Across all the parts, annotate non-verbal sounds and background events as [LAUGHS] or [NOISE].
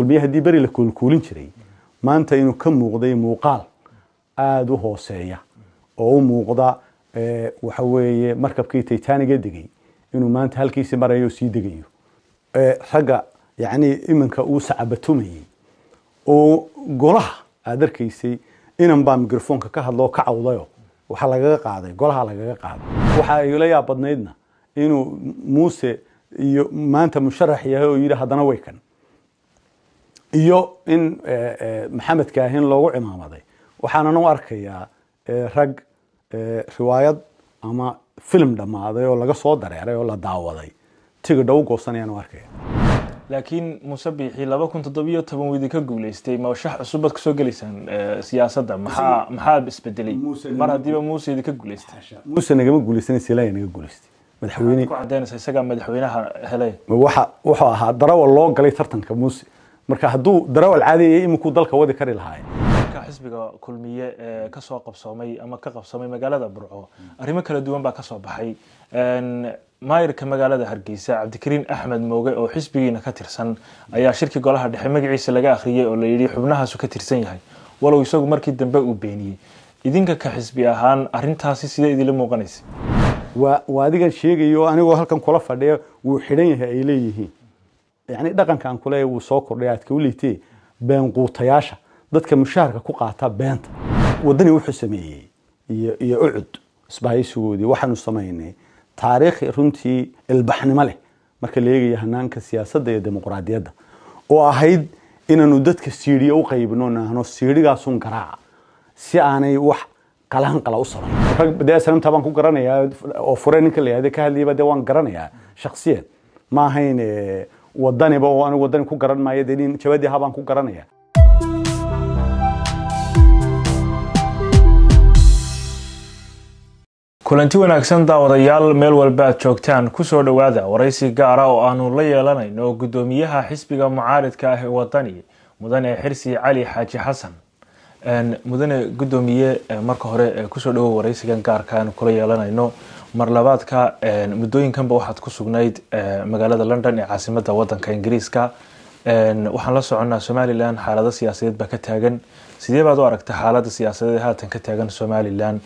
kulmiye haddii beri la kuulkuulin jiray maanta inuu ka muuqday muuqaal aada u hooseeya oo u muuqda eh, waxa weeye markabkii titaniga degay inuu maanta halkiisi marayo sii degayo eh, ragga yacni iminka uu sacabatumayey oo golaha aada arkaysay inanbaa baa ka hadloo ka cawdayo waxaa lagaga qaaday golaha lagaga qaaday waxa ay la inuu muuse iyo maanta musharax yahay oo yidhi haddana way kan iyo in eh, eh, maxamed kaahin loogu cimaamaday waxaanan u arkayaa eh, rag riwaayad ama film dhammaaday oo laga soo dareeray oo la daawaday tigidha u goosanayaan u arkaya laakiin muse biixi laba kun toddobiyo toban weydii ka guulaystay ma shax cusub baad kusoo gelaysaan siyaasadda maxaa maxaa isbedelay mar haddiiba muusedi ka guulaystay muuse nagama guulaysanin silaya naga guulaystay madaxweyne ku cadeynaysa isagaa madaxweynaha helay waxa wuxuu ahaa darawa loo galay tartanka muuse marka hadduu darawal caadiyaya iminkuu dalka wadi kari lahaayen xisbiga kulmiye ee eh, kasoo qabsoomay ama ka qabsoomay magaalada burco arrimo kala duwan baa kasoo baxay maayirka magaalada hargeysa cabdikariin axmed mooge oo xisbigiina ka tirsan ayaa shirki golaha dhexe magaciisa laga akhriyay oo layidhi xubnahaasu ka tirsan yahay walow isagu markii dambe uu beeniyey idinka ka xisbi ahaan arintaasi sidee idinla muuqanaysa waa adigan sheegayo anigoo halkan kula fadhiya wuu xidhan yahay ay leeyihiin yani dhaqankan kule wuu soo kordhay aadka u beenquutayaasha dadka mushaharka ku qaata beenta wadani wuxuu sameeyey iyo ucud isbahaysigoodii waxaanu samaynay taariikh runtii ilbaxnimo leh marka la hanaanka siyaasadda iyo dimuqraadiyadda oo ahayd inaanu dadka siidhiya u qaybino naahno siidhigaasun garaaca si aanay wax qalanqala u samayn rag dee sanamtaa baan ku garanayaa oo fure ninka la yahda ka hadlayba dee waan garanayaa shakhsiyan ma wadaniba oo anigu wadani ku garan maayo dee nin habaan ku garanaya kulanti wanaagsan daawadayaal meel walba aad joogtaan kusoo dhowaada waraysi gaara oo aanu la yeelanayno guddoomiyaha xisbiga mucaaridka ah ee wadani mudane xirsi cali xaaji xasan mudane guddoomiye eh, marka hore eh, kusoo dhawow waraysigan gaarka aanu kula yeelanayno marlabaadka muddooyinkanba waxaad ku sugnayd magaalada london ee caasimada wadanka ingiriiska waxaan la soconnaa somalilan xaalado siyaasadeed baa ka taagan sidee baad u aragta xaalada siyaasadeed ee haatan ka taagan somalilan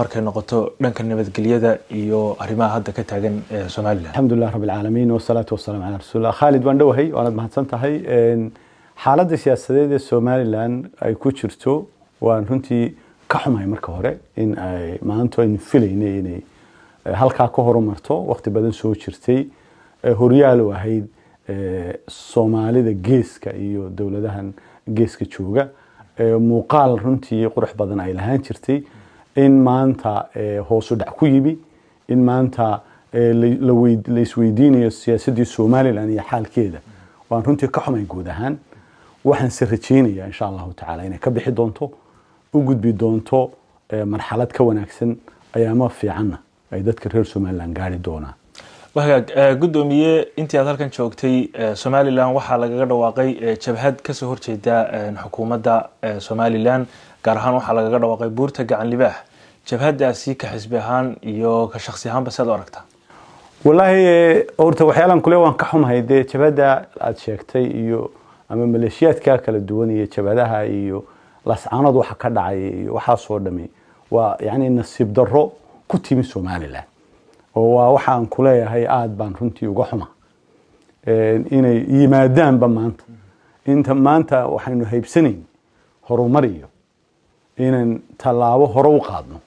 markay noqoto dhanka nabadgelyada iyo arrimaha hadda ka taagan somalilan alxamdulilah rabi wasalaatu wasalaamu calaa rasuulillah khaalid waan dhowahay waanad mahadsan tahay xaaladda siyaasadeed ee somalilan ay ku jirto waan runtii ka xumahay marka hore in ay maanto aynu filaynay inay Eh, halkaa ka horumarto waqti badan soo jirtay horyaalo eh, ahayd eh, soomaalida geeska iyo dowladahan geeska jooga muuqaal runtii qurux badan ay lahaan jirtay in maanta hoosu dhac ku yimi in maanta la isweydiinayo siyaasaddii somalilan iyo xaalkeeda waan runtii ka xumayn guud ahaan waxaan se rajaynayaa insha allahu tacala inay ka bixi doonto u gudbi doonto marxalad ka wanaagsan ayaama fiicanna ay dadka reer somalilan gaari doonaan hagaag eh, guddoomiye intii aad halkan joogtay eh, somalilan waxaa lagaga dhawaaqay eh, jabhad kasoo horjeeda xukuumadda somalilan gaar ahaan waxaa lagaga dhawaaqay buurta gacan libaax jabhadaasi ka xisbi ahaan iyo ka shaksi ahaanba siaad u aragtaa wallaahi orta waxyaalan kule waan ka xumahay dee jabhadda aad sheegtay iyo ama maleeshiyaadka kala duwan iyo jabhadaha iyo lascaanood waxa ka dhacay iyo waxaasoo dhami waa yani nasiib darro ku timi somalilan oo waa waxaan kuleeyahay aada baan runtii uga xuma inay yimaadaanba maanta inta maanta waxaynu haybsanayn horumar iyo inaan tallaabo hore u qaadno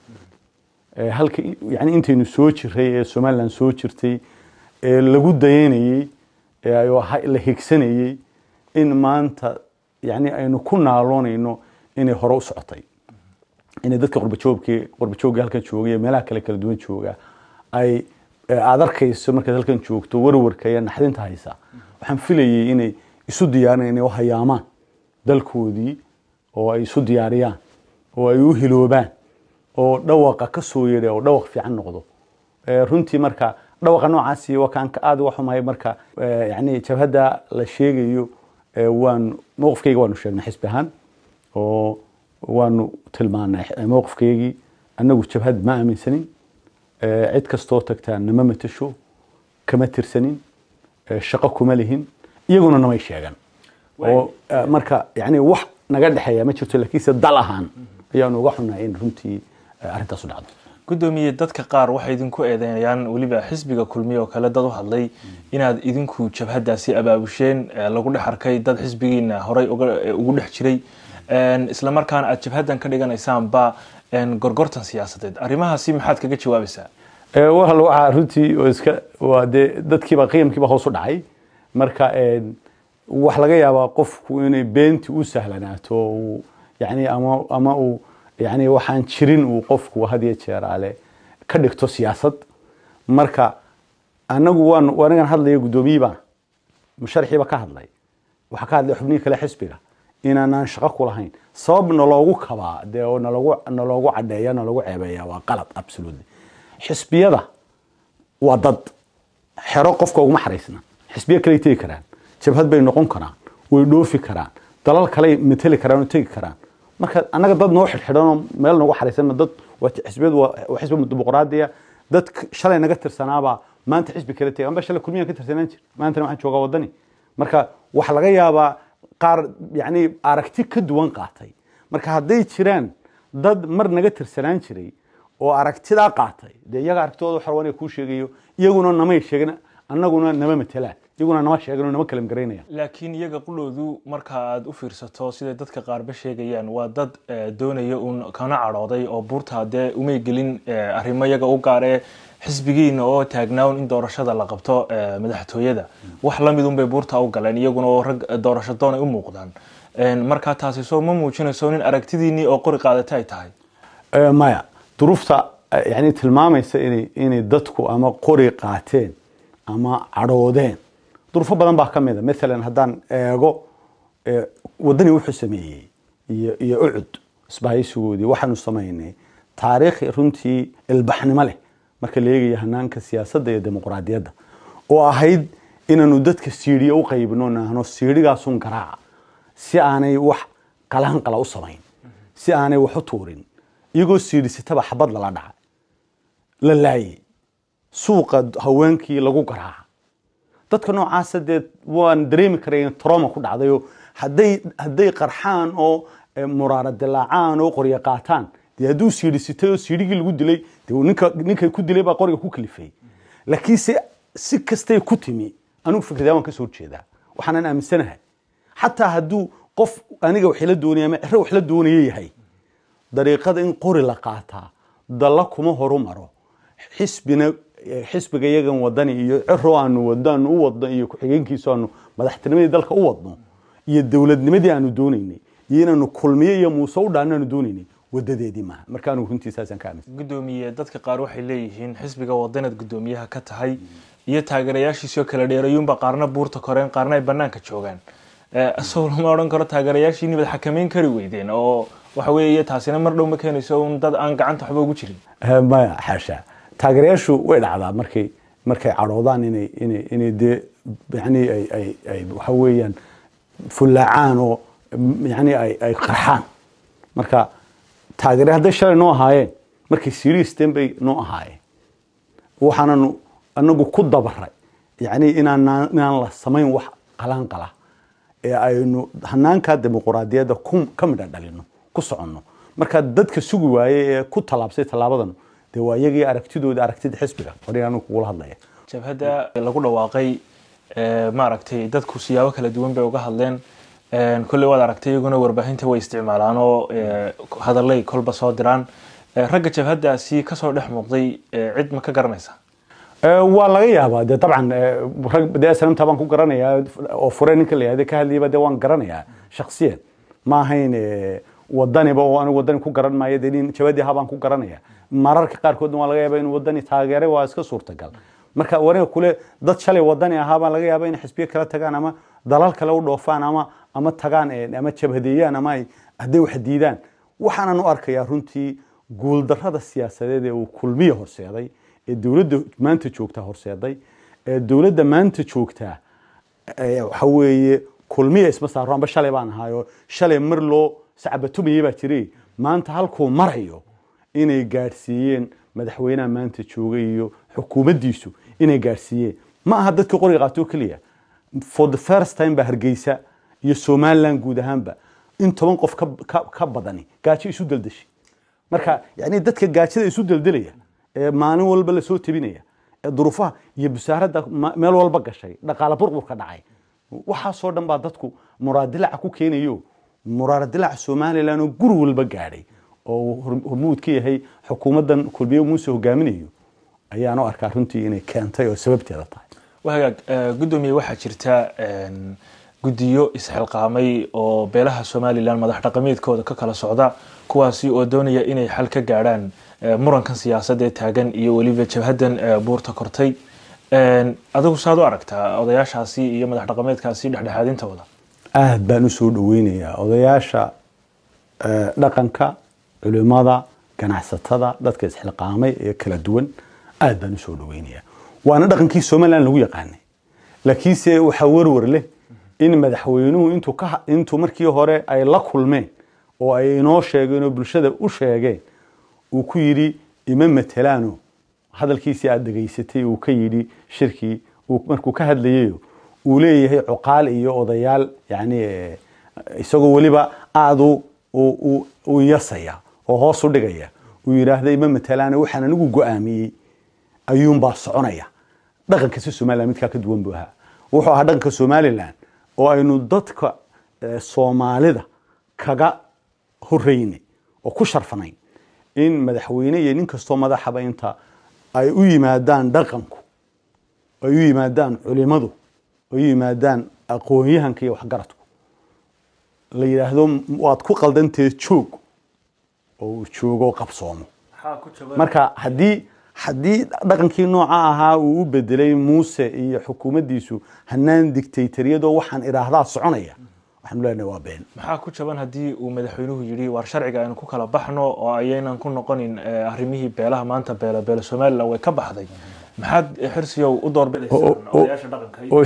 halka yani intaynu soo jiray ee somalilan soo jirtay ee lagu dayanayey la higsanayey in maanta yani aynu ku naaloonayno inay hore u socotay inay dadka qurbajoobkii qurbajoogga halkan jooga iyo meelaha kale kala duwan jooga ay eh, aad arkayso markaad halkan joogto warwarka ayaa naxdinta haysaa waxaan filayay inay isu diyaarin inay uhayaamaan dalkoodii oo ay isu diyaariyaan oo ay u hiloobaan oo dhawaqa ka soo yeedha oo dhawaq fiican noqdo eh, runtii marka dhawaqa noocaasi waa kaan uga xumahay marka eh, yani jabhadda la sheegayo waan mowqifkayga waanu sheegnay xisbi ahaan oo waanu tilmaanay mowqifkaygii annagu jabhad ma aaminsanin cid kastoo tagtaa nama matasho kama tirsanin shaqo kuma lihin iyaguna namay sheegan oo marka yani wax naga dhexeeya ma jirto laakiinse dal ahaan ayaanu uga xunnahay in runtii arrintaas dhacdo gudoomiye dadka qaar waxay idinku eedeynayaan weliba xisbiga kulmiye oo kale dad u hadlay inaad idinku jabhadaasi abaabusheen lagu dhex arkay dad xisbigiina horay ugu dhex jiray islamarkaana aad jabhadan ka dhiganaysaanba gorgortan siyaasadeed arrimahaasi maxaad kaga jawaabaysaa wal waxaa runtii iska waa dee dadkiiba qiyamkiiba hoos dhacay marka wax laga yaabaa qofku inay beenti u sahlanaato yani ama ama uu yani waxaan jirin uu qofku had iyo jeeraale ka dhigto siyaasad marka anagu waan anigan hadlaya guddoomiyiibaa musharaxiiba ka hadlay waxaa ka hadlay xubnihii kale xisbiga inaanaan shaqo ku sabab naloogu kabaa dee naloogu cadheeya nalagu ceebeeya waa qalad absolutely xisbiyada waa dad xero qofka uguma xaraysna xisbiya kaley tegi karaan jabhad bay noqon karaan way dhoofi karaan dalal kaley mateli karaan oo tegi karaan marka annaga dad noo xidhxidhanoo meel noogu xaraysan dad xisbiyadu waa xisbi dimuqraadiya dad shalay naga tirsanaabaa maanta xisbi kale tegi amba shalay kulmiyan ka tirsanaan jir maantana waxaan joogaa waddani marka waxa laga yaabaa qaar yani aragti ka duwan qaatay marka hadday jiraan dad mar naga tirsanaan jiray oo aragtidaa qaatay dee iyaga aragtidooda wax raban ee kuu sheegayo iyaguna namay sheegin annaguna nama matelaan iyaguna nama sheegan oo nama kalam garaynayaan laakiin iyaga quloodu marka aada u fiirsato siday dadka qaarba sheegayaan waa dad eh, doonaya uun kana cadhooday oo buurta dee umay gelin eh, arrimo iyaga u gaaree xisbigiina oo taagnaawn in doorashada la qabto eh, madaxtooyada wax lamid unbay buurta u galeen iyaguna oo rag eh, doorasho doonay u muuqdaan markaa taasi soo ma muujinayso nin aragtidiinnii oo qori qaadata ay tahay eh, maya duruufta yani tilmaamaysa ina inay dadku ama qori qaateen ama cadhoodeen duruufo badan baa ka mida maalan haddaan eego wadani wuxuu sameeyey iyo ucud isbahaysigoodii waxaanu samaynay taariikhi runtii ilbaxnimo leh marka la eegayo hanaanka siyaasadda iyo dimuqraadiyadda oo ahayd inaanu dadka siiriya u qaybino nahno siirigaasun garaaca si aanay wax qalaanqala u samayn si aanay wax u tuurin iyagoo siirisataba xabad lala dhaca la laayey suuqa haweenkii lagu garaaca dadka noocaasa dee waan dareemi karay in troma ku dhacdayo hadday hadday qarxaan oo eh, muraaradilaacaan oo qoryo qaataan de hadduu siiri sitayo siirigii lagu dilay ninka ku dilay baa qoriga ku kalifay laakiin si kastay ku timi anigu fikradayaa waan ka soo jeedaa waxaanan aaminsanahay xataa hadduu qof aniga wax la doonaya ama ciro wax la doonaya yahay dariiqada in qori la qaataa dalla kuma horumaro xisbina xisbiga iyagan wadani iyo ciro aanu wadaanu u wadno iyo ku-xigeenkiisu aanu madaxtinimadii dalka u wadno iyo dowladnimadii aanu doonaynay iyo inaanu kulmiyo iyo muuse u dhaanno aanu doonaynay wadadeedii maaha markaanuu runtii saasaan ka aaminsan guddoomiye dadka qaar waxay leeyihiin xisbiga wadanaad guddoomiyaha ka tahay iyo taageerayaashiisoo kala dheerayuunba qaarna buurta koreen qaarna ay bannaanka joogaan eh, asagoo lama odhan karo taageerayaashiini baad xakameyn kari weydeen oo waxa weeye taasina mar dhow ma keenayso un dad aan gacanta waxba ugu jirin eh, maya xaasha taageerayaashu way dhacdaa markay markay cadhoodaan inay inay inay dee yani ay ay ay waxa weeyaan fullaacaan oo yani ay ay qarxaan marka taageere hadday shalay noo ahaayeen markay siristen bay noo ahaayeen waxaananu anagu ku dabaray yani inaan la samayn wax qalanqala ee aynu hanaanka dimuquraadiyadda ka midha dhalino ku soconno marka dadka sugi waaye ee ku tallaabsay tallaabadan dee waa iyagii aragtidooda aragtida xisbiga aniga anigu kugula hadlaya jabhadda lagu dhawaaqay maaragtay dadku siyaabo kala duwan bay uga hadleen kolley waad aragtay iyaguna warbaahinta way isticmaalaan oo e, hadallay kolba soo diraan e, ragga jabhaddaasi kasoo dhex muuqday e, cid ma ka garanaysa waa laga yaabaa de dabcan rag de snamta baan ku garanayaa oo fure ninka la yahda ka hadlayaba de waan garanayaa shaksiyan ma wadaniba oo anigu wadani ku garan maayo de nin jabadi habaan ku garanaya mararka qaarkoodna waa laga yaaba in wadani taageeray waa iska suurtagal marka waniga kule dad shalay wadani ahaa baa laga yaaba in xisbiyo kala tagaan ama dalal kale u dhoofaan ama ama tagaan eh, ama jabhadeeyaan ama ay hadday wax diidaan waxaanan u arkayaa runtii guuldarrada siyaasadeed ee uu kulmiya horseeday ee dowladda maanta joogtaa horseeday ee dowladda maanta joogtaa waxa weeye kulmiya isma saaro amba shalay baan ahaayo shalay mar loo sacbatumayay baa jiray maanta halkuu marayo inay gaadhsiiyeen madaxweynaha maanta joogay iyo xukuumaddiisu inay gaadhsiiyeen ma aha dadkii qoriga qaato keliya for the first time baa hargeysa iyo somalilan guud ahaanba in toban qof ka badani gaajo isu deldeshay marka yani dadka gaajada isu deldelaya ee maalin walba lasoo tebinaya ee duruufaha iyo busaaradda meel walba gashay dhaqaale burburka dhacay waxaasoo dhan baa dadku muraadilaca ku keenayo muraadilaca somalilan oo guri walba gaadhay oo hormuud ka yahay xukuumaddan kulmiyo muuse hogaaminayo ayaanoo arkaa runtii inay keentay oo sababteeda tahay hagaag gudoomiye waxaa jirta guddiyo isxilqaamay oo beelaha somalilan madax dhaqameedkooda ka kala socda kuwaasi oo doonaya inay xal ka gaadhaan eh, murankan siyaasadee taagan iyo weliba jabhadan eh, buurta kortay adigu saad u aragtaa odayaashaasi iyo madax dhaqameedkaasi dhexdhexaadintooda aad baan usoo dhaweynayaa odayaasha eh, dhaqanka culimada ganacsatada dadka isxilqaamay ee kala duwan aad baan usoo dhaweynayaa waana dhaqankii somalilan lagu yaqaanay laakiinse waxaa werwer leh in madaxweynuhu intuu markii hore ay la kulmeen oo ay inoo sheegeen oo bulshada u sheegeen uu ku yidhi ima matelaano hadalkiisii aada dhegaysatay uu ka yidhi shirkii markuu ka hadlayayo uu leeyahay cuqaal iyo odayaal yani eh, isagoo weliba aada u yasaya oo hoos u dhigaya uu yidhaahda ima matelaano waxaan anigu go-aamiyey ayuunbaa soconaya dhaqanka si somalilan midkaa ka duwan buu ahaa wuxuu ahaa dhaqanka somalilan oo aynu dadka eh, soomaalida kaga horeynay oo ku sharfanay in madaxweyne iyo nin kastoo madaxaba inta ay u yimaadaan dhaqanku ay u yimaadaan culimadu ay u yimaadaan aqoonyahanka iyo waxgaradku la yidhaahdo waad ku qaldantee joog oo uu joogo qabsoomo marka haddii haddii dhaqankii nooca ahaa uu u bedelay muuse iyo xukuumaddiisu hanaan dictaytariyadoo waxaan idhaahdaa soconaya waxaanu leenahay waa been maxaa ku jaban haddii uu madaxweynuhu yidhi waar sharciga aynu ku kala baxno oo ayaynan ku noqonin eh, arrimihii beelaha maanta beela beela somalilan way ka baxday maxaad eh, xirsiyow u doorbidaysaaoo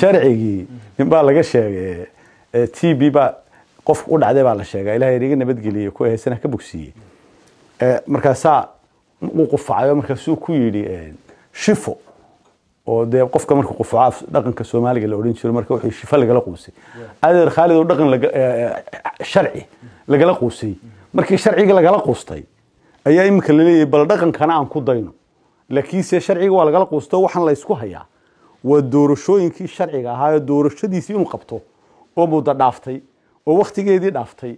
sharcigii ninbaa laga sheegay eh, t b baa qofka u dhacday baa la sheegaa ilahay inaga nabadgeliyey kuwa heesana ka bogsiiyey markaasaa uu qufacayo markaasuu ku yidhi eh, shifo oo dee qofka marka qufaco dhaqanka soomaaliga la odhan jiro marka wuxuu shifo lagala quusay adeer khaalid oo dhaqan eh, eh, sharci lagala quusay markii sharciga lagala quustay ayaa iminka laleeyahay bal dhaqankana aan ku dayno laakiinse sharciga waa lagala quusto waxaan la hayaa waa doorashooyinkii sharciga ahaa doorashadiisii inuu qabto oo muddo dhaaftay oo wakhtigeedii dhaaftay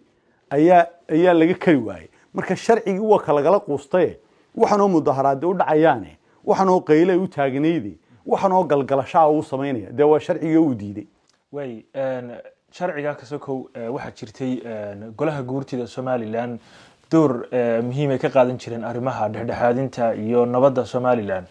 ayaa ayaa laga kari waayey marka sharcigii waa ka lagala quustaye waxaanoo mudaharaade u dhacayaane waxaanoo qayle u taagnayde waxaanoo galgalashaa uu samaynaya dee waa sharciga uu diiday waay sharciga kasokow waxaa jirtay golaha guurtida somalilan door muhiimay ka qaadan jireen arrimaha dhexdhexaadinta iyo nabadda somalilan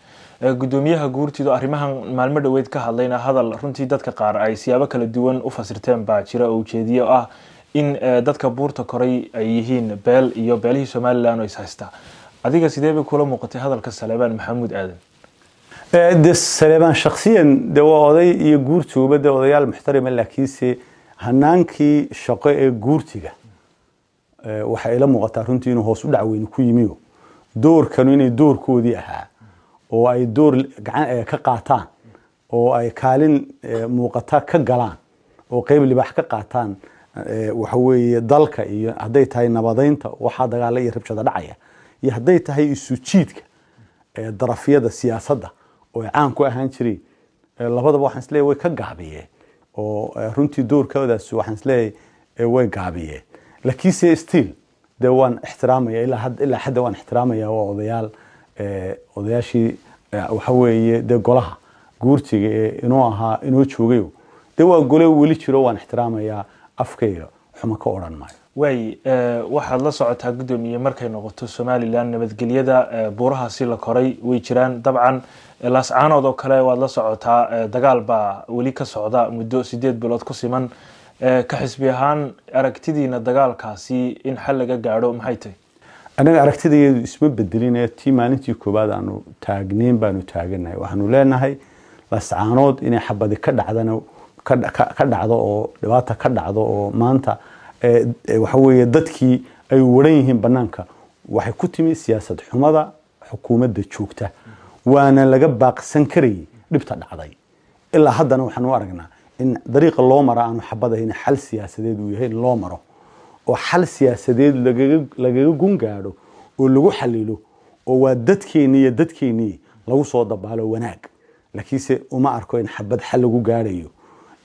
gudoomiyaha guurtidu arrimahan maalmo dhoweed ka hadlayna hadal runtii dadka qaar ay siyaabo kala duwan u fasirteen baa jira oo ujeediye ah in dadka buurta koray ay yihiin beel iyo beelihii somalilan oo is haystaa adiga sidee bay kula muuqatay hadalka saleebaan maxamuud aadan e, de saleebaan shakhsiyan de waa oday iyo guurtuuba de odayaal muxtarima laakiinse hanaankii shaqo ee guurtiga e, waxaa ila muuqataa runtii inuu hoos u dhac weyne ku yimiyo doorkanu inay doorkoodii ahaa oo ay door e, ka qaataan oo ay kaalin muuqata ka galaan oo qeyb libaax ka qaataan waxa weeye dalka iyo hadday tahay nabadaynta waxaa dagaalla iyo rabshada dhacaya iyo hadday tahay isu jiidka darafyada siyaasadda oo ay caan ku ahaan jireen labadaba waxaan isleeyahy way ka gaabiyeen oo runtii doorkoodaas waxaan isleeyahay way gaabiyeen laakiinse still dee waan ixtiraamaya ilaa xadda waan ixtiraamaya waa odayaal odayaashii waxa weeye dee golaha guurtiga ee inuu ahaa inoo joogayo dee waa gole weli jiro waan ixtiraamayaa afkayga xuma ka odhan maayo way eh, waxaad la socotaa gudoomiye markay noqoto somalilan nabadgelyada eh, buurahaasi la koray way jiraan dabcan eh, laascaanood oo kale waad la socotaa dagaal baa weli ka socda muddo sideed bilood ku siman ka xisbi ahaan aragtidiina dagaalkaasi in xal laga gaadho maxay tahay anaga aragtidayeedu isma bedeline tii maalintii koowaad aanu taagniin baanu taaganahay waxaanu leenahay lascaanood inay xabadi ka dhacdana ka dhacdo oo dhibaata ka dhacdo oo maanta dadkii ay waran yihiin bannaanka waxay ku timi siyaasad xumada xukuumadda joogta waana laga baaqsan karay dhibta dhacday ilaa haddana waxaan u aragnaa in dariiqa loo mara aanu xabadahayn xal siyaasadeed uu yahay in loo maro oo xal siyaasadeed lagaga gun gaadho oo lagu xalilo oo waa dadkeennii iyo dadkeennii lagu soo dabaalo wanaag laakiinse uma arko in xabad xal lagu gaadhayo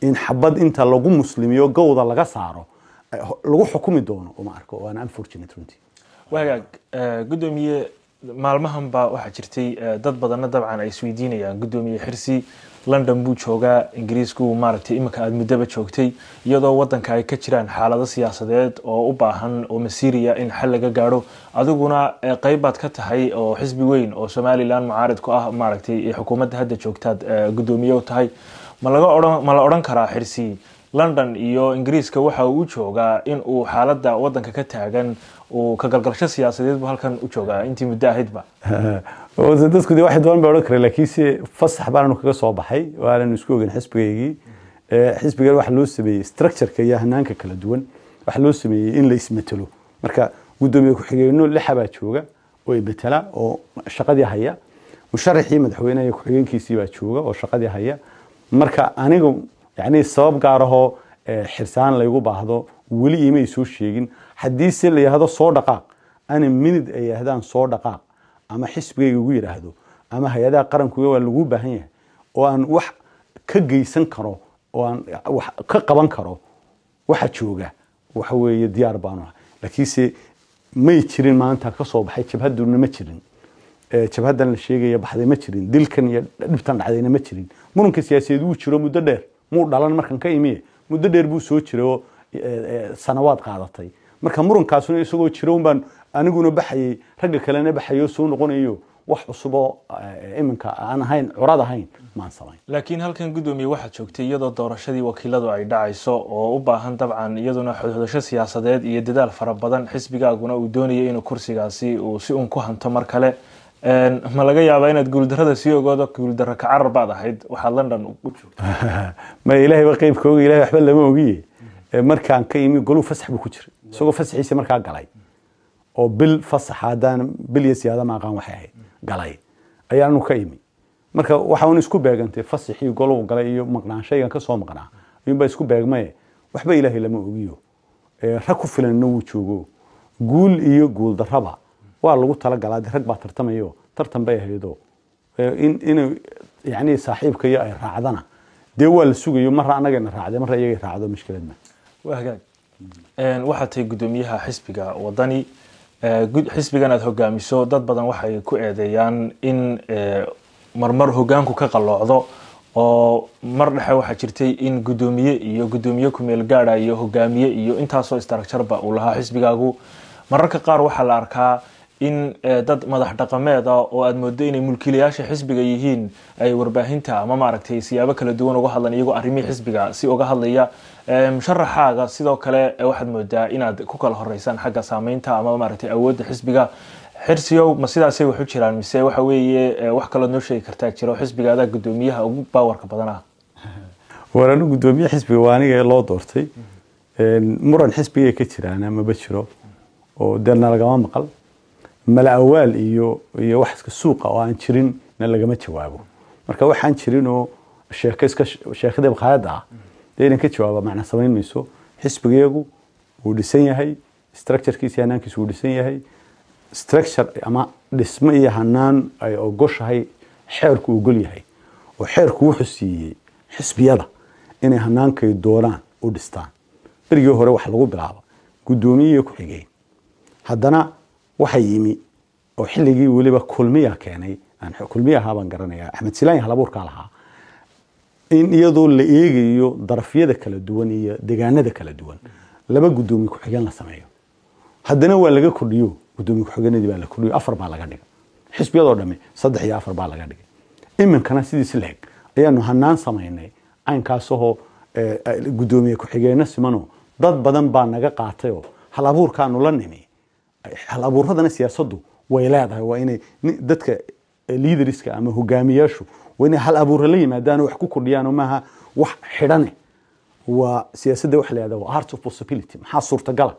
in xabad inta lagu muslimiyo gowda laga saaro lagu xukumi doono ma arko waana unfortunate runtii waagaag eh, guddoomiye maalmahan waxaa jirtay eh, dad badanna dabcan ay isweydiinayaan guddoomiye xirsi london buu joogaa ingiriisku maaragtay iminka aada muddaba joogtay iyadoo waddanka ay ka jiraan xaalado siyaasadeed oo u baahan oo masiiriya in xal laga gaadho adiguna eh, qeyb baad ka tahay oo xisbi weyn oo somalilan mucaaridku ah maaragtay xukuumadda hadda joogtaad guddoomiye u tahay ma laga odhan ma la odhan karaa xirsi london iyo ingiriiska waxa uu u joogaa in uu xaaladda wadanka ka taagan uu kagalgalasho siyaasadeed bu halkan u joogaa intii muddo ahaydba [LAUGHS] dadku de waxay doon baa odhan kare laakiin se fasax baananu kaga soo baxay waananu isku ogin xisbigaygii eh, xisbigan waxa loo sameeyey structureka iyo hanaanka kala duwan waxa loo sameeyey in la ismetelo marka guddoomiye ku-xigeenno lixa jooga oo imetela oo shaqadii haya musharaxii madaxweyneha ku-xigeenkiisii baa jooga oo shaqadii haya marka aniga yacnii sabab gaar ahoo xirsaan laygu baahdo weli iimay soo sheegin haddiise la yidhaahdo soo dhaqaaq ana minid ay yidhaahdaan soo dhaqaaq ama xisbigayga ugu yidhaahdo ama hay-adaha qarankuga waa laguu baahan yahay oo aan wax ka geysan karo oo aan wax ka qaban karo waxa jooga waxa weeye diyaar baanu ah laakiinse may jirin maanta ka soo baxay jabhaduna ma jirin jabhaddan la sheegaya baxday ma jirin dilkan iyo dhibtan dhacdayna ma jirin muranka siyaasadeed wuu jiro muddo dheer muu dhalan markan ka imiye muddo dheer buu soo jiray oo sanawaad qaadatay marka murankaasuna isagoo jiro unbaan aniguna baxayay ragga kalena baxayo soo noqonayo wax cusub iminka aan ahayn curad ahayn maan samayn laakiin halkan gudoomiye waxaad joogtay iyadoo doorashadii wakiiladu ay dhacayso oo u baahan dabcan iyaduna xodxodasho siyaasadeed iyo dadaal fara badan xisbigaaguna uu doonaya inuu kursigaasi uu si un ku hanto mar kale ma laga yaabaa inaad guuldarada sii ogoodo guuldaro kacarar baad ahayd waxaad london u joogta [LAUGHS] ma ilaahayba qeybka oga ilahay waxba lama ogiye markaan ka imi goluu fasax buu ku jiray isagoo fasaxiisa markaa galay oo bil fasaxa haddaan bil iyo siyaada ma aqaan waxay ahayd galay ayaanu ka imi marka waxa isku beegantay fasaxii goluu galay iyo maqnaan ka soo maqnaa ayuunbaa isku beegmaye waxba ilaahay lama ogiyo rag ku filanna wuu joogo guul iyo guuldarraba waa lagu talagalaa rag baa tartamayo tartan bay ahaydo eh, in yani saaxiibkayo ay raacdana dee waa la sugayo marra annagana raacde marra iyaga raacdo mushkiladna waa hagaag waxaa tahay guddoomiyaha xisbiga wadani eh, xisbigan aada hogaamiso dad badan waxay ku eedeeyaan in eh, marmar hogaanku ka qaloocdo oo mar dhexe waxaa jirtay in guddoomiye iyo guddoomiye kumeel gaada iyo hogaamiye iyo intaasoo istarajarba uu lahaa xisbigaagu mararka qaar waxaa la arkaa in eh, dad madax dhaqameeda oo aad moodo inay mulkiilayaasha xisbiga yihiin ay warbaahinta ama maaragtay siyaabo kala duwan uga hadlan iyagoo arrimihii xisbiga si uga hadlaya musharaxaaga sidoo kale eh, waxaad moodaa inaad ku kala horeysaan xagga saameynta ama maaragtay awoodda xisbiga xirsiyow ma sidaasay wax u jiraan mise waxa weeye eh, wax kaloo noo sheegi kartaa jiro xisbiga adaa guddoomiyaha ugu baawarka badan [LAUGHS] war anu guddoomiye xisbiga waa aniga loo doortay muran xisbigay ka jiraan amaba jiro oo dee nalagama maqal malaawaal iyo iyo wax iska suuqa oo aan jirin na lagama jawaabo marka waxaan jirinoo sheeko iska sheekada bakhaayadda ah dee inaan jawaaba macna samayn mayso xisbigeegu wuu dhisan yahay structurekiisa hanaankiisa wuu dhisan yahay structure ama dhismo iyo hanaan ay ogoshahay xeerku ogol yahay oo xeerku wuxuu siiyey xisbiyada inay hanaankay doonaan u dhistaan berigii hore wax lagu bilaabo guddoomiye ku xigeen haddana waxaa yimi oo xilligii weliba kulmiya keenay kulmiyahabaan garanaya axmed silaan halabuurkaa lahaa in iyadoo la eegayo darafyada kala duwan iyo degaanada kala duwan laba gudoomiye ku-xigeen la sameeyo haddana waa laga kordhiyo gudoomiye ku-xigeenadii baa la kordhiyo afar baa laga dhigay xisbiyadoo dhamme saddex iyo afar baa laga dhigay iminkana sidiis la-eg ayaanu hanaan samaynay caynkaasahoo eh, eh, gudoomiye ku-xigeenno simano dad badan baa naga qaatayoo hal abuurkaanu la nimi halabuuradana siyaasadu way leedahay waa inay dadka liideriska ama hogaamiyaashu waa inay hal la yimaadaano wax ku kordhiyaano maaha wax xidhane waa siyaasadda wax layahda waa art of possibility maxaa suurtagala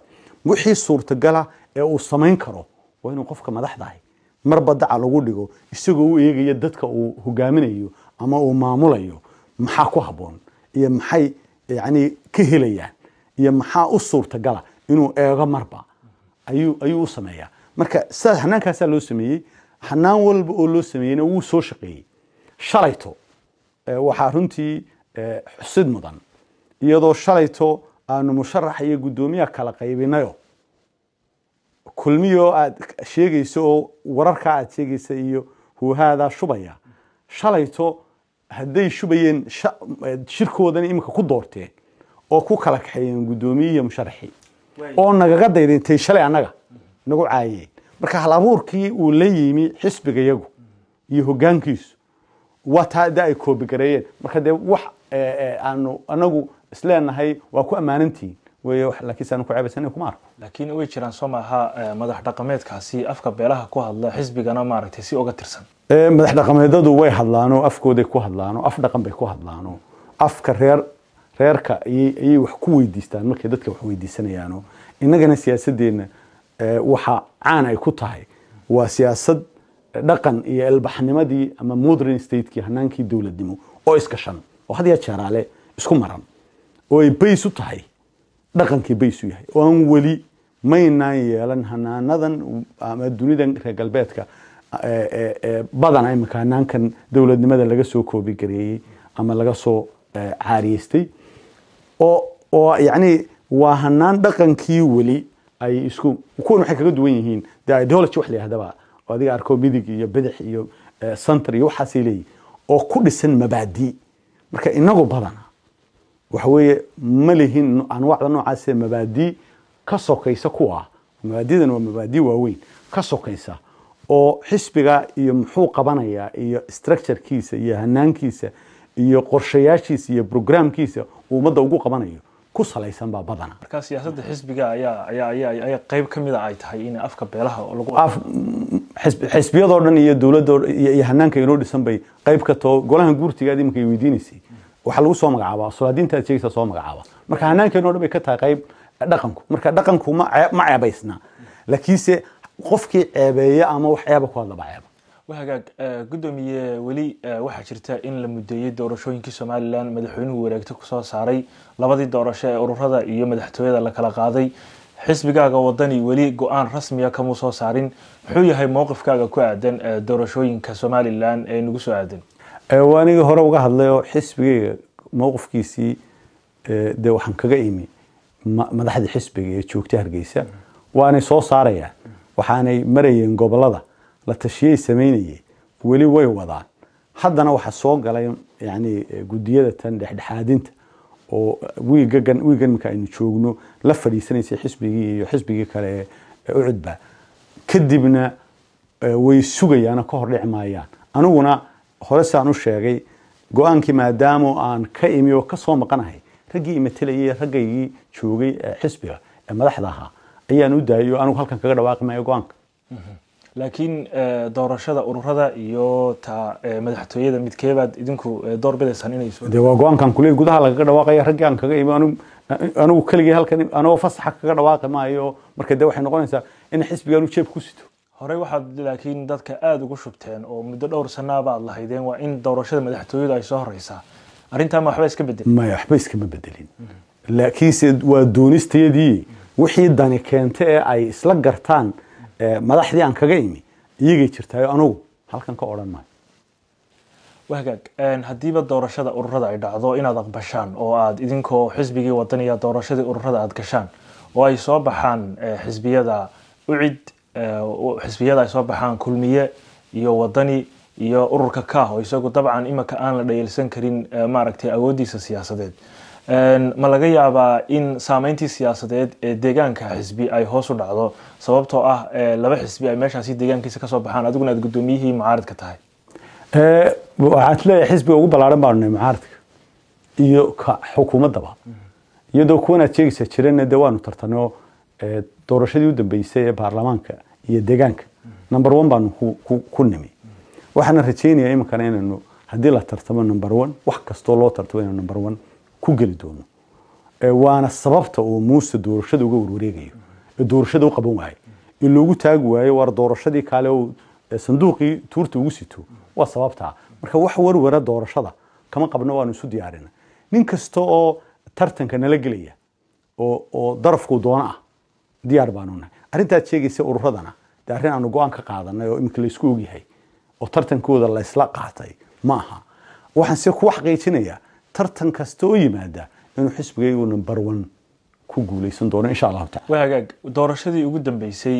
wixii suurtagala ee uu samayn karo waa inuu qofka madaxda ahi marba daca lagu dhigo isagoo u eegaya dadka uu hogaaminayo ama uu maamulayo maxaa ku haboon iyo maxay yacnii ka helayaan iyo maxaa u suurtagala inuu eego marba ayuu u sameeyaa marka sidaas xanaankaasaa loo sameeyey hanaan walba oo loo sameeyeyna wuu soo shaqeeyey shalayto waxaa runtii xusid mudan iyadoo shalayto aanu musharax iyo guddoomiyaha kala qaybinayo kulmiyo aad sheegayso oo wararka aad sheegaysa iyo huuhaadaa shubaya shalayto hadday shubayeen shirkoodana iminka ku doorteen oo ku kala kaxeeyeen guddoomiye iyo musharaxii oo nagaga daydintay shalay anaga nagu caayeen marka halabuurkii uu la yimi xisbiga xisbigayagu iyo hoggaankiisu waa taada de ay koobigareeyeen marka dee wax aanu anagu isleenahay waa ku ammaanantihiin wey laakiinsaanu ku in kuma arko laakiin way jiraan soo maaha madax dhaqameedkaasi afka beelaha ku hadla xisbigana maaragtay si uga tirsan madax dhaqameedadu way hadlaano afkooday ku hadlaano af dhaqan bay ku hadlaano afka reer reerka ayay wax ku weydiistaan markay dadka wax weydiisanayaano innagana siyaasadeenna eh, waxa caan ay ku tahay waa siyaasad eh, dhaqan iyo elbaxnimadii ama modern statekii hanaankii dowladnimo oo iskashan oo had yaa jeeraale isku maran oo ay bays u tahay dhaqankii bays u yahay oo aan weli maynaan yeelan hanaanadan ama dunidan reer galbeedka eh, badan imika hanaankan dowladnimada laga soo koobigareeyey ama laga soo caariyeystay oo yani waa hanaan dhaqankii weli ay isku kuwan waxay kaga duwan yihiin dee ideology wax la yidhahdaba oo adiga arko midig iyo bidix iyo centr eh, iyo waxaasay leeyihin oo ku dhisan mabaadi marka inagu badana waxa weeye ma lihin anwaacda noocaasee mabaadi ka sokaysa kuwa mabaadidan waa mabaadi waaweyn ka sokaysa oo xisbiga iyo muxuu qabanaya iyo structurekiisa iyo hanaankiisa iyo qorshayaashiisa iyo programkiisa ummadda ugu qabanayo ku salaysan baa badana marka siyaasadda xisbiga ayaa ayaa ayaa ayaa qayb ka mid a ah ay tahay in afka beelaha lagu xisbiyadoo dhan iyo dowladoo iyo hanaanka inoo dhisan bay qayb ka too golahan guurtigaadii markay weydiinaysay waxaa lagu soo magacaabaa solaadiintaad sheegaysaa soo magacaaba marka hanaankeeno dhan bay ka tahay qayb dhaqanku marka dhaqanku ma ma ceebaysna laakiinse qofkii ceebeeya ama wax ceeba ku hadlaba ceeba wahagaag eh, gudoomiye weli eh, waxaa jirta in la mudeeyey doorashooyinkii somalilan madaxweynuhu wareegta kusoo saaray labadii doorasho ee ururada iyo madaxtooyada lakala qaaday xisbigaaga wadani weli go-aan rasmiya ah kamuu soo saarin muxuu yahay mowqifkaaga ku aadan eh, doorashooyinka somalilan ee nagu soo aadan waanigii hore uga hadlay oo xisbigayga mowqifkiisii dee waxaan kaga imi madaxdii xisbiga ee joogta hargeysa waanay soo saarayaan waxaanay marayeen gobolada la tashiyay samaynayay weli way wadaan haddana waxaa soo galay yani eh, gudiyada tan dhexdhexaadinta oo eh, wiigagan wiigan marka aynu joogno la fadhiisanaysay xisbigii iyo xisbigii kale ee ucudba kadibna eh, way sugayaano ka hor dhici maayaan aniguna hore saan u sheegay go-aankii maadaama aan ka imi oo kasoo maqanahay raggii imatalayay raggaygii joogay xisbiga ee madaxda ahaa ayaan u daayay oo anigu halkan kaga dhawaaqi maayo go-aanka mhm laakiin eh, doorashada ururada iyo ta eh, madaxtooyada midkeebaad idinku eh, door bidaysaan inay soo de waa go-aankan kuley gudaha lagaga dhawaaqaya raggii aan kaga imi anigu keligii halkan anoo fasaxa kaga dhawaaqi maayo marka de waxay noqonaysaa in xisbigan u jeebku sito horey waxaad laakiin dadka aada ugu shubteen oo muddo dhowr sanaaba aad lahaydeen waa in doorashada madaxtooyadu ay soo horeysaa arrintaa ma waxba iska bedelin maya waxba iskama bedelin laakiinse waa doonistayadii wixii dani keenta ee ay isla gartaan madaxdii aan kaga imi iyagay jirtaayo anugu halkan ka odhan maayo wahagaag haddiiba doorashada ururada ay dhacdo inaad aqbashaan oo aad idinkoo xisbigii wadaniya doorashadii ururada aada gashaan oo ay soo baxaan xisbiyada ucid xisbiyada ay soo baxaan kulmiye iyo wadani iyo ururka kaah oo isagu dabcan imika aan la dhayalsan karin maaragtay awooddiisa siyaasadeed ma laga yaabaa in saameyntii siyaasadeed ee deegaanka xisbi ay hoos u dhacdo sababtoo ah eh, laba xisbi ay meeshaasi deegaankiisa kasoo baxaan adiguna aad guddoomiyihii mucaaradka tahay eh, waxaad leeyahay xisbiga ugu ballaaran baanu nahay mucaaradka iyo ka xukuumaddaba iyadoo kuwanaad sheegaysa jirana dee waanu tartanoo eh, doorashadii u dambeysay ee baarlamaanka iyo deegaanka number one baanu ku nimi waxaana rajaynayaa iminkana inaanu haddii la tartamo number one wax kastoo loo tartamo inaanu number one ku geli doono waana sababta uu muuse doorashada uga warwareegayo doorashada u qaban waaye in loogu taagi waayo waar doorashadii kaale sanduuqii tuurta ugu sito waa sababtaa marka wax warwara doorashada kama qabno waanu isu diyaarina nin kasta oo tartanka nala gelaya oo darafku doono ah diyaar baanu nahay arrintaad sheegaysa ururadana dee arrin aanu go-aan ka qaadanay oo iminka laysku ogyahay oo tartankooda la qaatay ma aha waxaan ku wax tartan kasta oo yimaada inuu xisbigaygu number one ku guuleysan doono insha allahu taala waa hagaag doorashadii ugu dambeysay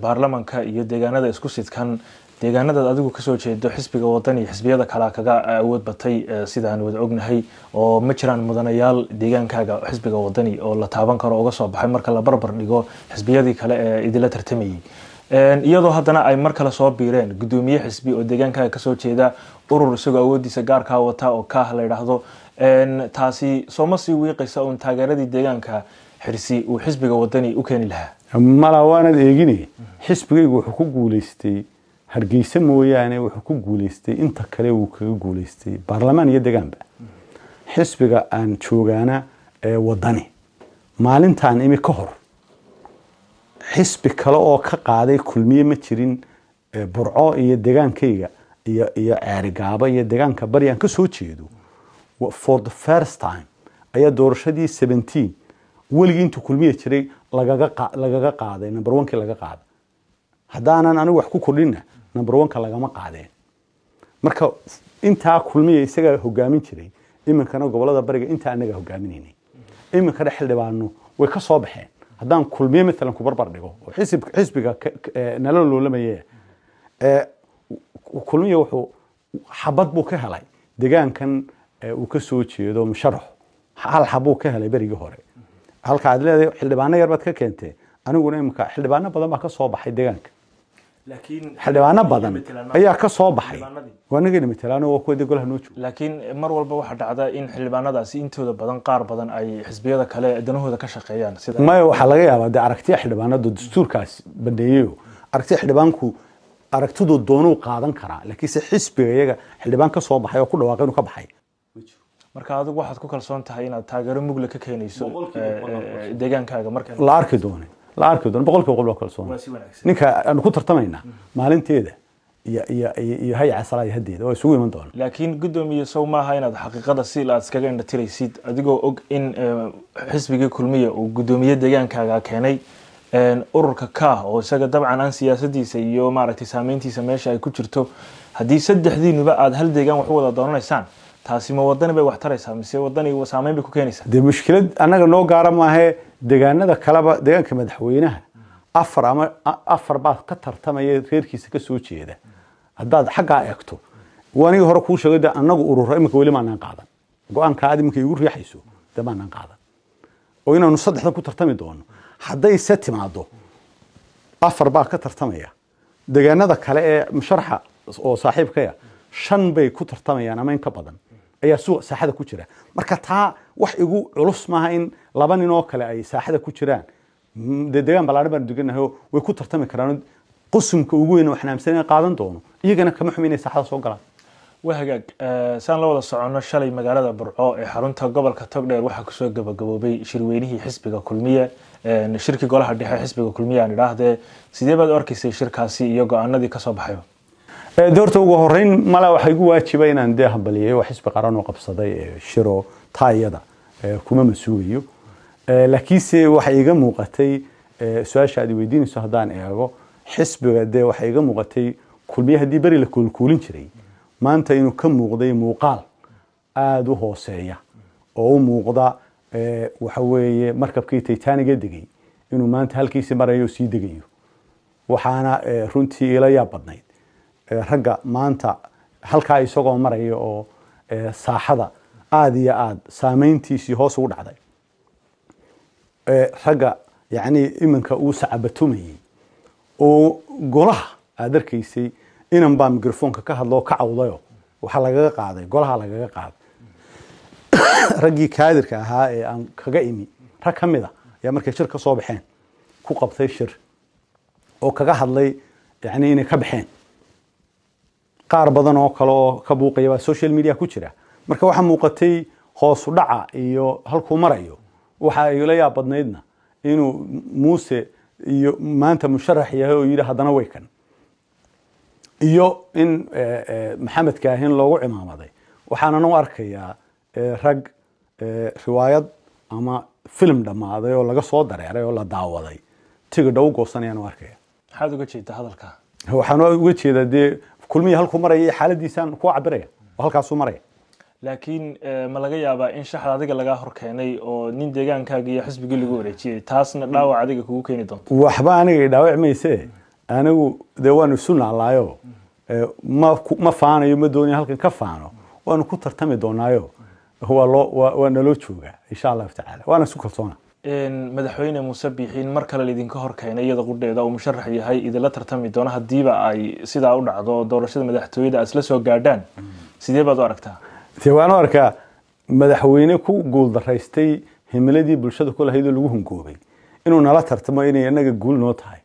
baarlamanka iyo deegaanada isku sidkan deegaanadaad adigu kasoo jeedo xisbiga wadan iyo xisbiyada kalea kaga awood batay sidaan wada ognahay oo ma jiraan mudanayaal deegaankaaga xisbiga wadani oo la taaban karo uga soo baxay marka la barbar dhigo xisbiyadii kale ee idinla tartamayay iyadoo haddana ay mar kale soo biireen guddoomiye xisbi oo deegaankaaga kasoo jeeda urur isagoo awoodiisa gaarkaa wata oo kaah la yidhaahdo taasi sooma sii wiiqaysa uun taageeradii deegaanka xirsi uu xisbiga wadani u keeni lahaa mala waanaad eegine xisbigaygu wuxuu ku guulaystay hargeysa mooyaane wuxuu ku guulaystay inta kale wuu kaga guulaystay baarlamaan iyo degaanba xisbiga aan joogaana ee wadani maalintaan imi ka hor xisbi kale oo ka qaaday kulmiye ma jirin burco iyo degaankayga iyo iyo ceerigaabo iyo deegaanka baryaan ka soo jeedo for the first time ayaa doorashadii seventeen weligii intuu kulmiya jiray lagaga qaaday number onekii laga qaaday haddaanan anigu wax ku kordhinna number oneka lagama qaadeen marka intaa kulmiya isagaa hogaamin jiray iminkana gobolada bariga intaa anagaa hogaaminaynay iminkana xildhibaano way ka soo baxeen haddaan kulmiye maalan ku barbar dhigo oo xisbiga eh, nala loolamaye eh, kolunya wuxuu xabad buu ka helay degaankan eh, uu ka jeedo musharax hal xabuu ka helay berigii hore halka aad leedahay xildhibaano yar ka keentee aniguna imika xildhibaano badan baa ka baxay deegaanka xildhibaano badan ayaa ka soo baxay wanagana matalaano waa kuwa dee golaha noo joogo laakiin mar walba waxaa dhacda in xildhibaanadaasi intooda badan qaar badan ay xisbiyada kale danahooda ka shaqeeyaan maya waxaa laga yaabaa dee aragtiya xildhibaanada dastuurkaas bandheeyayo aragtiya xildhibaanku aragtiduu doonuu qaadan karaa laakiinse xisbiga iyaga xildhibaan ka baxay oo ku dhawaaqay inuu ka baxay marka adigu waxaad ku kalsoon tahay inaad taageero mugle ka keenayso eh, eh, deegaankaaga marka la arki doone la arki doone boqol kiiba qodob ninka aanu ku tartamaynaa maalinteeda iyo iyo iyo hayca salaa iyo hadeeda waa isugu iman doona laakiin guddoomiye sow maaha inaad xaqiiqada si aad iskaga indhatiraysid adigoo og in eh, xisbigii kulmiya uu guddoomiye deegaankaaga keenay ururka kah oo isaga dabcan aan siyaasadiisa iyo maaragtay saameyntiisa meesha ay ku jirto haddii saddexdiinuba aada hal deegaan wax u wada dooranaysaan taasi ma wadani bay wax mise wadani saameyn bay ku keenaysaa dee mushkilad annaga noo gaara maahe deegaanada kaleba deegaanka madaxweynaha afar ama afar baad ka tartamaya reerkiisa ka jeeda haddaad xaggaa eegto anigii hore kuu sheegay de annagu ururo iminka weli maanaan qaadan go-aanka iminka igu riixayso dee maanaan qaadan oo inaanu saddexda ku tartami doono hadday se timaado afar baa ka tartamaya degaanada kale ee musharaxa oo saaxiibkaya ah, shan bay ku tartamayaan ama in ka badan ayaa suuq saaxada ku jira marka taa wax igu culus maaha in laba nin oo kale ay saaxada ku jiraan mm, degaan ballaadhan baanu deganahayo way ku tartami karaan qusumka ugu weyn waxaan aaminsan qaadan doono iyagana kama xumi inay saaxada soo galaan waa hagaag saan la wada soconno shalay magaalada burco ee xarunta gobolka togdheer waxaa kusoo gabagaboobay shirweynihii xisbiga kulmiye shirkii golaha dhexe xisbiga kulmiye aan idhaahdee sidee baad u arkaysay shirkaasi iyo go-aanadii kasoo baxayba doorta ugu horeyn mala waxaa igu waajiba inaan dee hambaliyay waa xisbi qaran oo qabsaday shiro taayada kuma mas laakiinse waxay iga muuqatay su-aasha weydiinayso haddaan eego xisbiga dee waxay iga muuqatay kulmiye haddii beri la kuulkuulin jiray maanta inuu ka muuqday muuqaal aada u hooseeya oo u muuqda Eh, waxa weeye markabkii titaniga degay inuu maanta halkiisi marayo sii degayo waxaana eh, runtii ila yaab badnayd eh, ragga maanta halkaa isagoo maraya oo saaxada aada iyo aada saameyntiisii hoos ugu dhacday ragga yacnii iminka uu sacabatumayey oo golaha aada arkaysay inan baa microfoonka ka hadloo ka cawdayo waxaa lagaga qaaday golaha lagaga qaaday raggii kaadirka ahaa ee aan kaga imi rag ka mid a ah, ayaa markay shir ka soo baxeen ku qabtay shir oo kaga hadlay yani inay ka baxeen qaar badan oo kale oo ka buuqaya baa social media ku jira marka waxaa muuqatay hoosu dhaca iyo halkuu marayo waxa igala yaab badnaydna inuu muuse iyo maanta musharax yahay oo yidhi haddana way kan iyo in eh, eh, maxamedkaahin loogu cimaamaday waxaan anagu arkayaa rag riwaayad ama film dhammaaday oo laga soo dareeray oo la daawaday tigidha u goosanayaan u arkaya maxaad uga jeedaa hadalkaa waxaan uga jeedaa dee kulmihii halkuu maraya xaaladiisaan ku cabiraya oo halkaasuu maraya laakiin ma laga yaabaa in shaxda adiga lagaa hor oo nin deegaankaaga iyo xisbigii lagu wareejiyey taasna dhaawac adiga kugu keeni doonto waxba aniga dhaawac mayse anigu dee waanu isu naalaayo ma ma faanayo ma doonayo halkan ka faano waanu ku tartami doonaayo waa naloo joogaa insha allahu tacaala waana isu kalsoona madaxweyne muuse biixiin mar kale laidinka horkeena iyada qudheeda uu musharax yahay idinla tartami doono hadiiba ay sidaa u dhacdo doorashada madaxtooyada a isla soo gaadhaan sidee baad u aragtaa de waanu arkaa madaxweyne ku guuldaraystay himiladii bulshada ku lahayd oo lagu hungoobay inuu nala tartamo inay inaga guul noo tahay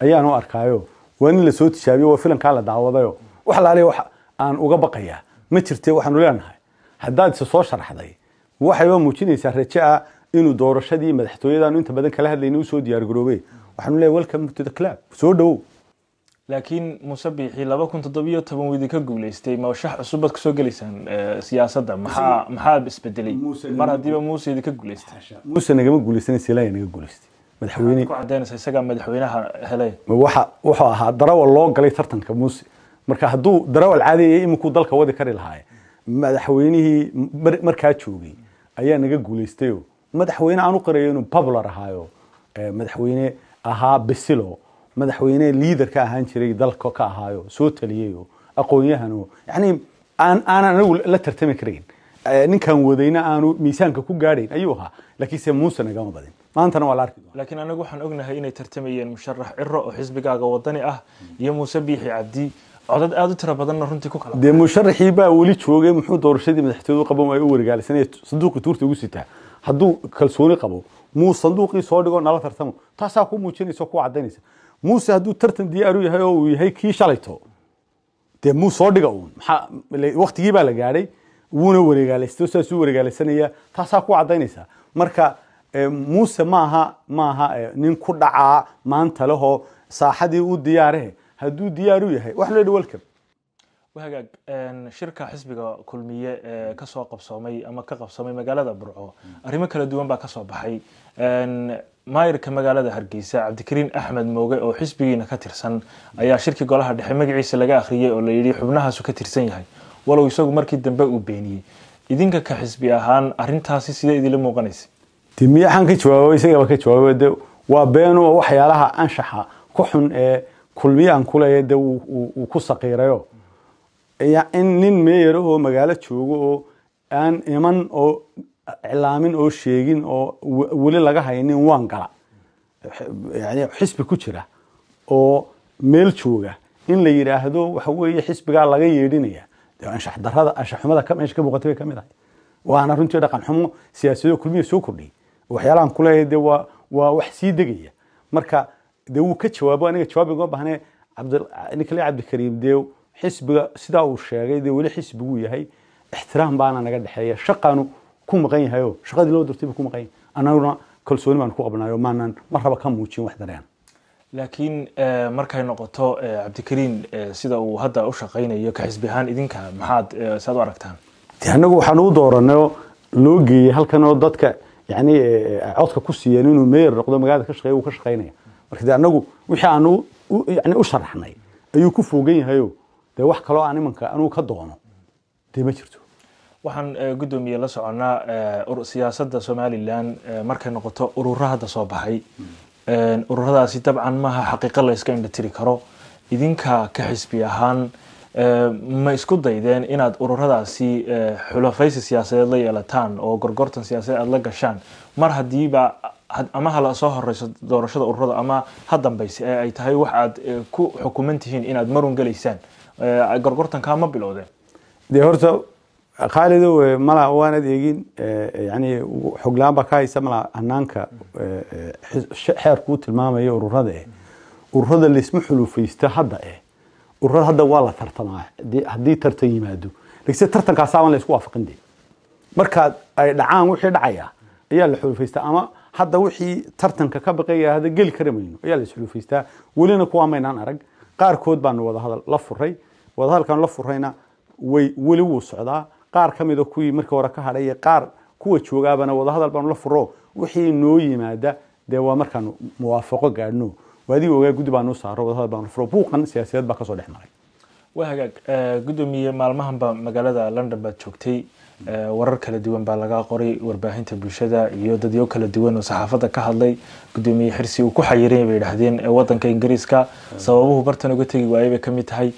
ayaanu arkaayo waa nin lasoo tijaabiyo waa filankaa la daawadayo wax laale wax aan uga baqayaa ma jirte waxaanu leenahay haddaad ise soo sharxday waxayba muujinaysaa raje ah inuu doorashadii madaxtooyadaanu inta badan kala hadlayna usoo diyaargaroobe waxaanu leeyahy welcome to the club soo dhowow laakiin muse biixii laba kun toddobiyo toban widi ka guulaystay mawshax cusubbaad kusoo gelaysaan eh, siyaasadda maxaa maxaa isbedelay mar haddiiba muuse idinka guulaystay muuse nagama guulaysan silaya naga guulaystay madaxweyne cadeenaysa isagaa madaxweynaha helay waxa wuxuu ahaa darawal loo galay tartanka muuse marka hadduu darawal caadiya iminku dalka wadi kari lahaaye madaxweynihii markaa joogay ayaa naga guuleystayo madaxweyne aan u qirayo inuu popular ahaayo madaxweyne ahaa besilo madaxweyne liader ka ahaan jiray dalka ka ahaayo soo taliyayo aqoon-yahano yani aan aanan anigu la tartami karayn ninkan wadayna aanu miisaanka ku gaadhayn ayuu ahaa laakiinse muuse nagama badin maantana waa la arki laakiin anagu waxaan ognahay inay tartamayeen musharax ciro oo xisbigaaga wadani ah iyo muuse biixi cabdi odad aad u tiro badanna runtii ku kala dee musharaxii baa weli joogay muxuu doorashadii madaxtooyada u qaban waayo u wargaalisanaya sanduuqii tuurta ugu sitaa hadduu kalsooni qabo muu sanduuqii soo dhigo nala tartamo taasaa ku muujinaysa ku caddaynaysa muuse hadduu tartan diyaaru yahay oo uu yahay kii shalayto dee muu soo dhiga uun maxaa waktigii baa la gaadhay wuuna wareegaalaysto saasuu wareegaalaysanaya taasaa ku caddaynaysa marka muuse maaha maaha nin ku dhacaa maanta lehoo saaxadii u diyaareh hadduu diyaar u yahay wax loo dhi welcome wahagaag shirka xisbiga kulmiye ee kasoo qabsoomay ama ka qabsoomay magaalada burco arrimo kala duwan baa kasoo baxay maayirka magaalada hargeysa cabdikariin axmed mooge oo xisbigiina ka tirsan ayaa shirkii golaha dhexe magaciisa laga akhriyey oo la yidhi xubnahaasu ka tirsan yahay walow isagu markii dambe uu beeniyey idinka ka xisbi ahaan arintaasi sidee idinla muuqanaysa de ka jawaabo isagaba ka jawaabo de waa beenu waxyaalaha anshaxa ku xun ee kulmiyaan kuleeya de wuu ku saqiirayo in nin meeyarahoo magaalo joogo oo aan iman oo iclaamin oo sheegin oo weli laga haynin waan gala yani xisbi ku jira oo meel jooga in la yidhaahdo waxa weeye xisbigaa laga yeedhinaya de anshaxxumada meesha ka muuqatay bay ka mid ahay waana runtii dhaqan xumo siyaasado kulmiya soo kordhiyay waxyaalahan kuleeyahay de waa waa wax sii degaya marka de wuu ka jawaabo aniga jawaab igma baahne ninkale cabdikariim dee xisbiga sidaa uu sheegay dee weli xisbiguu yahay ixtiraam baana naga dhexeeya shaqaanu ku maqan yahayo shaqadii loo dirtay buu ku maqan yahay annaguna kalsooni baan ku qabnaayo maanan mar raba ka muujin wax dareen laakiin markay noqoto cabdikariim sida uu hadda u shaqaynayo ka xisbi ahaan idinka maxaad saad u aragtaan annagu waxaan u dooranay loo geeyey halkan oo dadka yani codka ku siiyeen inuu meeyar noqdo magaalada ka shaqeeya wuu ka shaqaynaya marka de anagu wixii aanu yani u sharaxnay ayuu ku foogan yahayo dee wax kaloo aan imanka anuu ka doono dee ma jirto waxaan eh, guddoomiye la soconnaa eh, siyaasadda somalilan eh, markay noqoto urura hadda soo baxay ururadaasi dabcan maaha xaqiiqo layska indhatiri karo idinka ka xisbi ahaan ma isku daydeen inaad ururadaasi xulafaysi siyaasadeed la yeelataan oo gorgortan siyaasadeed aada la gashaan mar haddiiba ama hala soo horeyso doorashada ururada ama ha dambayse ee ay tahay wax aad ku xukuman tihiin inaad marun gelaysaan gorgortankaa ma bilowdeen dee horta khaalidow malaha waan adeegin yani xoglaan baa ka haysa malaha hanaanka xeerkuu tilmaamaya ururada eh ururada laisma xulufaysto hadda eh ururada hadda waa la tartamaa haddii tartan yimaado laakiinse tartankaasaabaan la isku waafaqin de markaad ay dhacaan wixii dhacaya ayaa la xulufaystaa ama hadda wixii tartanka ka baqeeya hada geli kara mayno ayaa la isxuluufaystaa welina kuwaa maynaan arag qaarkood baanu wadahadal la furay wadahadalkaanu la furrayna way weli wuu socdaa qaar ka mida kuwii markii hore ka hadhaya qaar kuwa joogaabana wadahadal baanu la furo wixii noo yimaada dee waa markaanu muwaafaqo gaadhno waadiga ogaa guddi baanu saaro wadahadal baanu furo buuqan siyaasadeed baa kasoo dhex maray waa hagaag gudoomiye maalmahanba magaalada london baad joogtay warar kala duwan baa laga qoray warbaahinta bulshada iyo dadyo kala duwan oo saxaafadda ka hadlay gudoomiye xirsi uu ku xayiranya bay dhahdeen ee wadanka ingiriiska sababuhu bartan uga tegi waayay bay ka mid tahay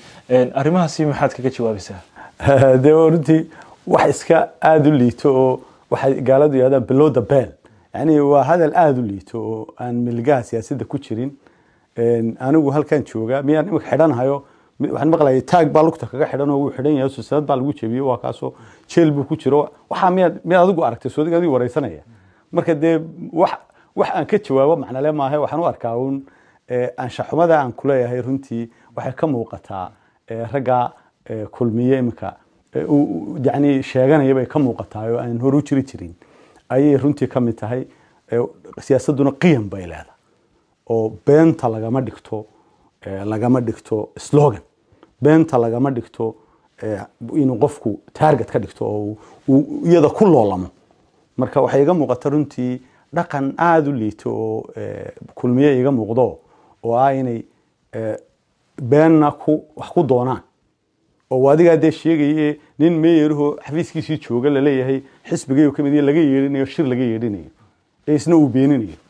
arrimahaasi maxaad kaga jawaabaysaa [LAUGHS] dee runtii wax iska aada u liito oo waxay gaaladu yidhahdaan below the bell yani waa hadal aada u liito oo aan milgaha siyaasadda ku jirin anigu halkan jooga miyaan imika xidhanahayo waxaan maqlayay taag baa lugta kaga xidhan oo wuu xidhan yahay silsilad baa lagu jebiyey waa kaasoo jeel buu ku jiro waxaa miyaad miyaad adigu aragtay soodig adigu wareysanaya marka dee wax wax aan ka jawaabo macnale maahe waxaan u arkaa uun anshaxumada aan kuleeyahay runtii waxay ka muuqataa ragga kulmiye iminka yani sheeganaya bay ka muuqataa oo aan horu jiri jirin ayay runtii ka mid tahay siyaasadduna qiyam bay leedahay oo beenta lagama dhigto lagama dhigto slogan beenta lagama dhigto inuu qofku target ka dhigto oo iyada ku loolamo marka waxay iga muuqata runtii dhaqan aada u liito oo kulmiye iga muuqdo oo ah inay beenna ku wax ku doonaan oo adigaa dee sheegaye nin meeyeraho xafiiskiisii jooga laleeyahay xisbigay ka mid laga yeerinayo shir laga yeerinayo ee isna uu beeninayo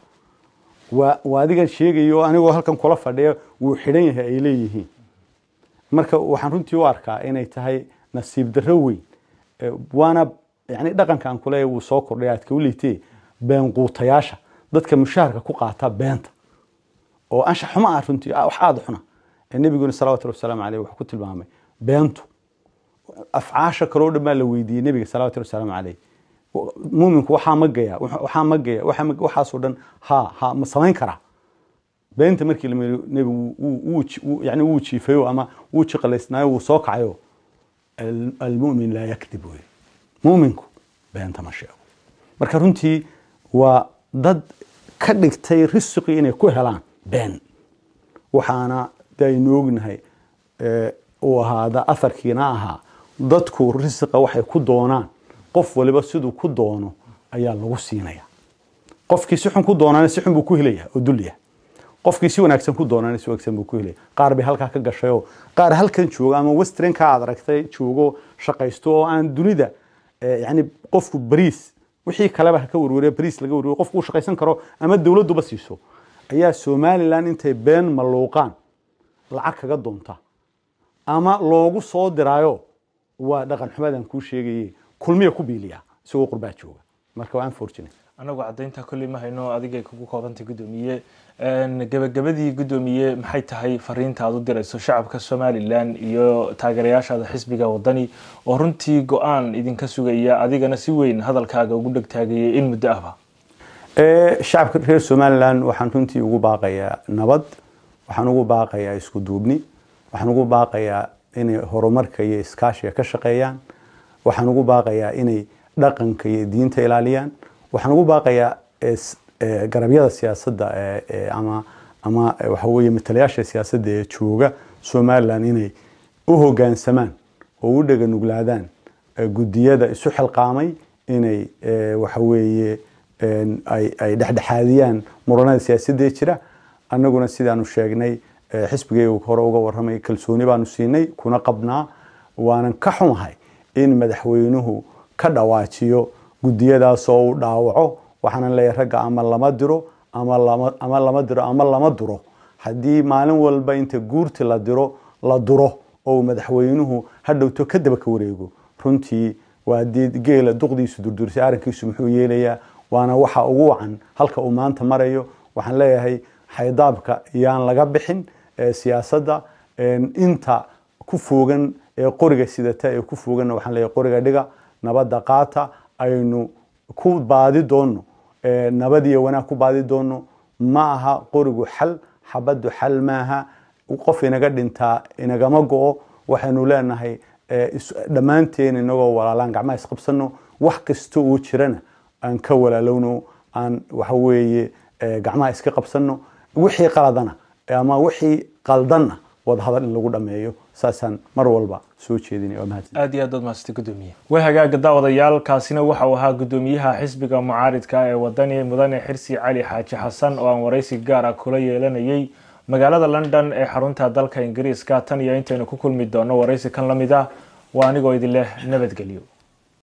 waa adiga sheegayo anigoo halkan kula fadhiya wuu xidhan yahay ay leeyihiin marka waxaan runtii u arkaa inay tahay nasiib darro weyn waana yani dhaqankan kule wuu soo kordhay aadka u liitee been dadka mushaharka ku qaata beenta oo anshax xuma ah runtii ah, wax aada xuna nebiguna salawatullh wasalaamu aleyh wuxuu ku tilmaamay beentu afcaasha kaloo dhan baa la weydiiyey nebiga salawatullh wasalaamu caleyh muminku waxaa magaya waxaa magaya waxaasoo dhan ha ha ma samayn karaa beenta markii lamariyo nebi yani wuu jiifayo ama wuu jiqalaysnaayo wuu soo kacayo almumin laa yakdib wey muminku beenta ma sheego marka runtii waa dad ka dhigtay risiqii inay ku helaan been waxaana de aynu ognahay uu ahaada afarkiina ahaa dadku risqa waxay ku doonaan qof waliba siduu ku doono ayaa lagu siinaya qofkii si xun ku doonana si xun buu ku helaya oo duliya qofkii si wanaagsan ku doonana si wanaagsan buu ku helaya qaar bay halkaa ka gashayoo qaar halkan jooga ama westernka aad aragtay joogo shaqaysto oo aan dunida eh, yani qofku bariis wixii kaleba haka warwariya bariis laga warwariyo qofku uu shaqaysan karo ama dowladduba siiso ayaa somalilan intay been maluuqaan lacag kaga doonta ama loogu soo diraayo waa dhaqan xumadan kuu sheegaye kulmiya ku biiliya isagoo qurbaa jooga marka waa unfortunate anagu caddaynta kolley ma hayno adigay kugu koobantay guddoomiye gebagabadii guddoomiye maxay tahay fariinta aada u dirayso shacabka somalilan iyo taageerayaashaada xisbiga wadani oo runtii go-aan idinka sugaya adigana si weyn hadalkaaga ugu dhegtaagayay in muddo ahba shacabka reer somalilan waxaan runtii ugu baaqayaa nabad waxaan ugu baaqayaa isku duubni waxaan ugu baaqayaa inay horumarka iyo iskaashiga ka shaqeeyaan waxaan ugu baaqayaa inay dhaqanka iyo diinta ilaaliyaan waxaan ugu baaqayaa eh, eh, garabyada siyaasadda eh, ama ama waxa weeye matalayaasha siyaasadda ee jooga somalilan inay u hogaansamaan oo u dhega nuglaadaan guddiyada isu xilqaamay inay waxa ay dhexdhexaadiyaan muranada siyaasadda jira annaguna sidaanu sheegnay xisbigayga hore uga waramay kalsooni baanu siinay kuna qabnaa waanan ka xumahay in madaxweynuhu ka dhawaajiyo gudiyadaasoo uu dhaawaco waxaanan leeyahay ragga ama lama diro ama lama diro ama lama duro haddii maalin walba inta guurti la diro la duro oo madaxweynuhu hadhowto ka daba ka wareego runtii waa geela duqdiisu durdurisay arrinkiisu muxuu yeelayaa waana waxa ugu wacan halka uu maanta marayo waxaan leeyahay xaydaabka yaan laga bixin siyaasadda inta ku foogan ee qoriga sidata ee ku foogana waxaan leeyahay qoriga dhiga nabadda qaata aynu ku baadi doono nabad wanaag ku baadi doono ma aha qorigu xal xabaddu xal maaha qof inaga dhintaa inagama go-o waxaynu leenahay dhammaanteen inagoo walaalaan gacmaha isqabsano wax kasta uu jirana aan ka walaalowno aan waxaweeye gacmaha iska qabsano wixii qaladana ama wixii qaldanna wadahadal in lagu dhameeyo saasaan mar walba soo jeedina waa mahadsan aad iyo aad baad mahadsantay guddoomiye way hagaaga daawadayaal kaasina waxa uu ahaa guddoomiyaha xisbiga mucaaridka ee wadani mudane xirsi cali xaaji xasan oo aan waraysi gaara ah kula yeelanayay magaalada london ee xarunta dalka ingiriiska tan iyo intaynu ku kulmi doono waraysi kan la mid ah waa anigoo idin leh nabadgelyo